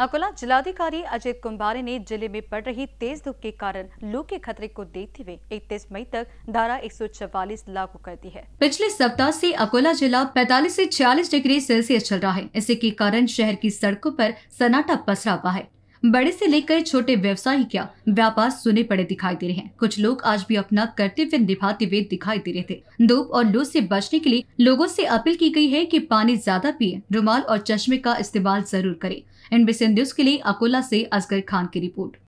अकोला जिलाधिकारी अजित कुंभारे ने जिले में पड़ रही तेज धूप के कारण लू के खतरे को देखते हुए इकतीस मई तक धारा 144 लागू कर दी है पिछले सप्ताह से अकोला जिला 45 से 40 डिग्री सेल्सियस चल रहा है इसी के कारण शहर की सड़कों पर सन्नाटा पसरा हुआ है बड़े से लेकर छोटे व्यवसायी क्या व्यापार सुने पड़े दिखाई दे रहे हैं कुछ लोग आज भी अपना कर्तव्य निभाते हुए दिखाई दे रहे थे धूप और लू से बचने के लिए लोगों से अपील की गई है कि पानी ज्यादा पिए रुमाल और चश्मे का इस्तेमाल जरूर करें एनबीसी न्यूज के लिए अकोला से असगर खान की रिपोर्ट